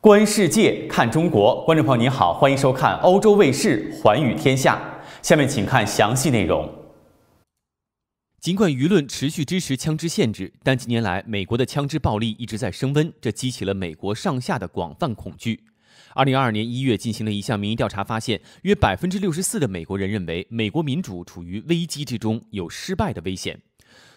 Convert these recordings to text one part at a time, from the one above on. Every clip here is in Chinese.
观世界，看中国。观众朋友您好，欢迎收看欧洲卫视《寰宇天下》。下面请看详细内容。尽管舆论持续支持枪支限制，但近年来美国的枪支暴力一直在升温，这激起了美国上下的广泛恐惧。二零二二年一月进行的一项民意调查发现，约百分之六十四的美国人认为美国民主处于危机之中，有失败的危险。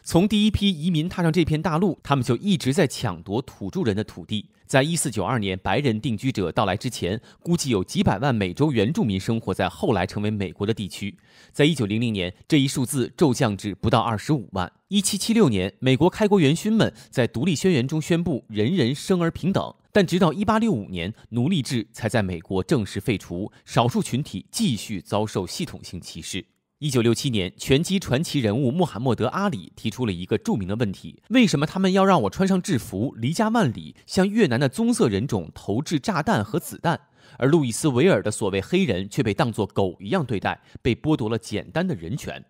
从第一批移民踏上这片大陆，他们就一直在抢夺土著人的土地。在一四九二年白人定居者到来之前，估计有几百万美洲原住民生活在后来成为美国的地区。在一九零零年，这一数字骤降至不到二十五万。一七七六年，美国开国元勋们在独立宣言中宣布人人生而平等，但直到一八六五年，奴隶制才在美国正式废除。少数群体继续遭受系统性歧视。一九六七年，拳击传奇人物穆罕默德·阿里提出了一个著名的问题：为什么他们要让我穿上制服，离家万里，向越南的棕色人种投掷炸弹和子弹，而路易斯维尔的所谓黑人却被当作狗一样对待，被剥夺了简单的人权？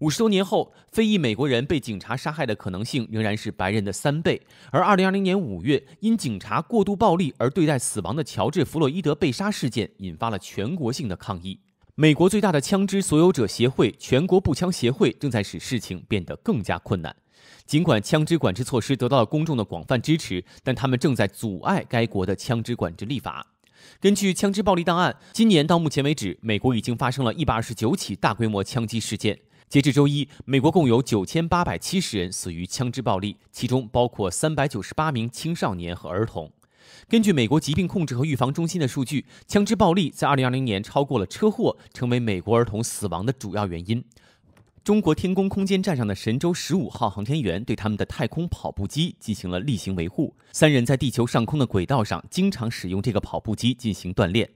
五十多年后，非裔美国人被警察杀害的可能性仍然是白人的三倍。而二零二零年五月，因警察过度暴力而对待死亡的乔治·弗洛伊德被杀事件，引发了全国性的抗议。美国最大的枪支所有者协会——全国步枪协会，正在使事情变得更加困难。尽管枪支管制措施得到了公众的广泛支持，但他们正在阻碍该国的枪支管制立法。根据枪支暴力档案，今年到目前为止，美国已经发生了一百二十九起大规模枪击事件。截至周一，美国共有九千八百七十人死于枪支暴力，其中包括三百九十八名青少年和儿童。根据美国疾病控制和预防中心的数据，枪支暴力在2020年超过了车祸，成为美国儿童死亡的主要原因。中国天宫空间站上的神舟十五号航天员对他们的太空跑步机进行了例行维护。三人在地球上空的轨道上经常使用这个跑步机进行锻炼。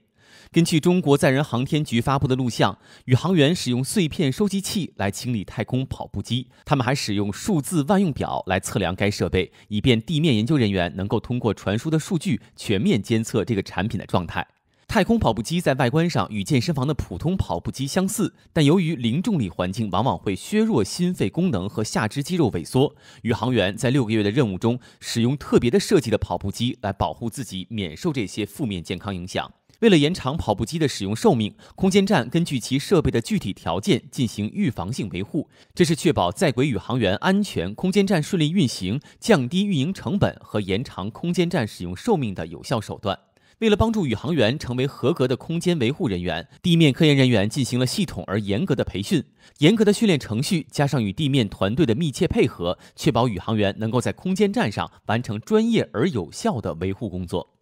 根据中国载人航天局发布的录像，宇航员使用碎片收集器来清理太空跑步机。他们还使用数字万用表来测量该设备，以便地面研究人员能够通过传输的数据全面监测这个产品的状态。太空跑步机在外观上与健身房的普通跑步机相似，但由于零重力环境往往会削弱心肺功能和下肢肌肉萎缩，宇航员在六个月的任务中使用特别的设计的跑步机来保护自己免受这些负面健康影响。为了延长跑步机的使用寿命，空间站根据其设备的具体条件进行预防性维护，这是确保在轨宇航员安全、空间站顺利运行、降低运营成本和延长空间站使用寿命的有效手段。为了帮助宇航员成为合格的空间维护人员，地面科研人员进行了系统而严格的培训。严格的训练程序加上与地面团队的密切配合，确保宇航员能够在空间站上完成专业而有效的维护工作。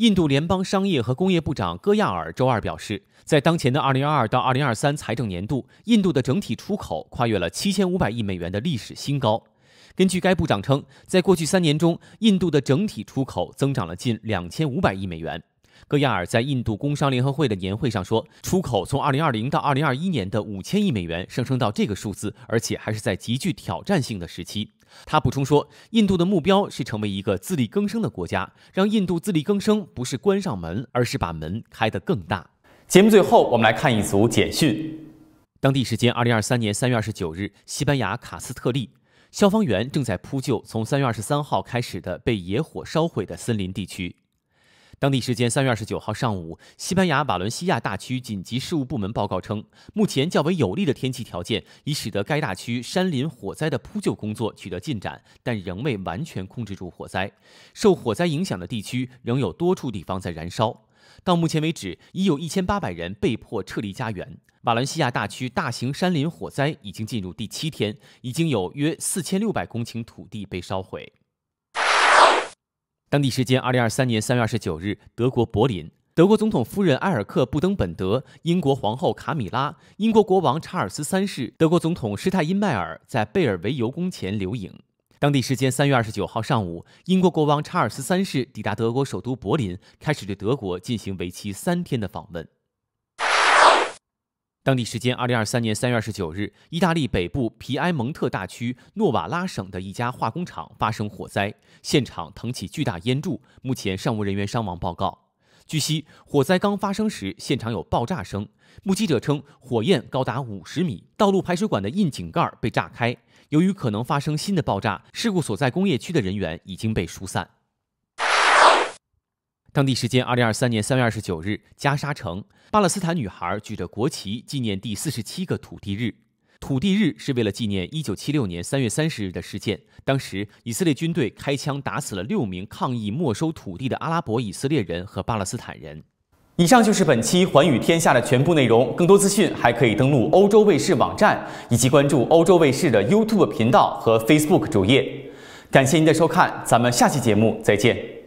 印度联邦商业和工业部长戈亚尔周二表示，在当前的二零二二到二零二三财政年度，印度的整体出口跨越了七千五百亿美元的历史新高。根据该部长称，在过去三年中，印度的整体出口增长了近两千五百亿美元。戈亚尔在印度工商联合会的年会上说：“出口从2020到2021年的5000亿美元上升到这个数字，而且还是在极具挑战性的时期。”他补充说：“印度的目标是成为一个自力更生的国家，让印度自力更生不是关上门，而是把门开得更大。”节目最后，我们来看一组简讯。当地时间2023年3月29日，西班牙卡斯特利消防员正在扑救从3月23号开始的被野火烧毁的森林地区。当地时间三月二十九号上午，西班牙瓦伦西亚大区紧急事务部门报告称，目前较为有利的天气条件已使得该大区山林火灾的扑救工作取得进展，但仍未完全控制住火灾。受火灾影响的地区仍有多处地方在燃烧。到目前为止，已有一千八百人被迫撤离家园。瓦伦西亚大区大型山林火灾已经进入第七天，已经有约四千六百公顷土地被烧毁。当地时间二零二三年三月二十九日，德国柏林，德国总统夫人埃尔克布登本德、英国皇后卡米拉、英国国王查尔斯三世、德国总统施泰因迈尔在贝尔维尤宫前留影。当地时间三月二十九号上午，英国国王查尔斯三世抵达德国首都柏林，开始对德国进行为期三天的访问。当地时间二零二三年三月二十九日，意大利北部皮埃蒙特大区诺瓦拉省的一家化工厂发生火灾，现场腾起巨大烟柱，目前尚无人员伤亡报告。据悉，火灾刚发生时，现场有爆炸声，目击者称火焰高达五十米，道路排水管的窨井盖被炸开。由于可能发生新的爆炸，事故所在工业区的人员已经被疏散。当地时间二零二三年三月二十九日，加沙城，巴勒斯坦女孩举着国旗纪念第四十七个土地日。土地日是为了纪念一九七六年三月三十日的事件，当时以色列军队开枪打死了六名抗议没收土地的阿拉伯以色列人和巴勒斯坦人。以上就是本期《寰宇天下》的全部内容，更多资讯还可以登录欧洲卫视网站，以及关注欧洲卫视的 YouTube 频道和 Facebook 主页。感谢您的收看，咱们下期节目再见。